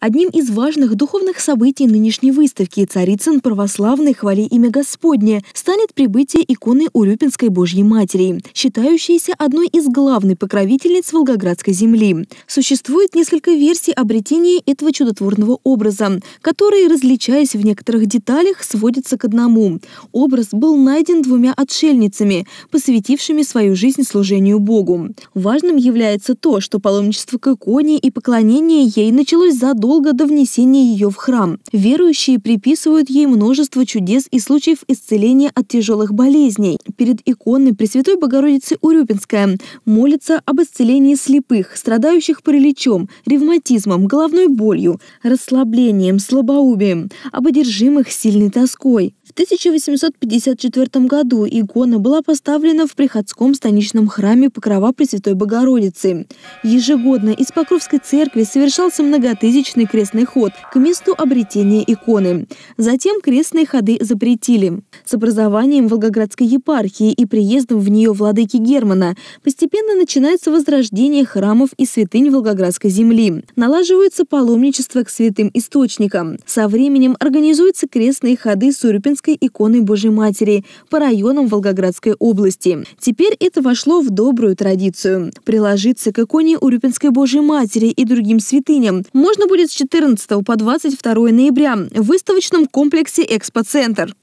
Одним из важных духовных событий нынешней выставки «Царицын православной хвали имя Господне» станет прибытие иконы Урюпинской Божьей Матери, считающейся одной из главных покровительниц Волгоградской земли. Существует несколько версий обретения этого чудотворного образа, которые, различаясь в некоторых деталях, сводятся к одному. Образ был найден двумя отшельницами, посвятившими свою жизнь служению Богу. Важным является то, что паломничество к иконе и поклонение ей началось задолго задолго до внесения ее в храм. Верующие приписывают ей множество чудес и случаев исцеления от тяжелых болезней. Перед иконой Пресвятой Богородицы Урюпинская молится об исцелении слепых, страдающих параличом, ревматизмом, головной болью, расслаблением, слабоумием об одержимых сильной тоской. В 1854 году икона была поставлена в приходском станичном храме Покрова Пресвятой Богородицы. Ежегодно из Покровской церкви совершался многотысячный обычный крестный ход к месту обретения иконы. Затем крестные ходы запретили. С образованием Волгоградской епархии и приездом в нее владыки Германа постепенно начинается возрождение храмов и святынь Волгоградской земли. Налаживается паломничество к святым источникам. Со временем организуются крестные ходы с Урюпинской иконой Божьей Матери по районам Волгоградской области. Теперь это вошло в добрую традицию. Приложиться к иконе Урюпинской Божьей Матери и другим святыням можно будет с 14 по 22 ноября в выставочном комплексе «Экспоцентр».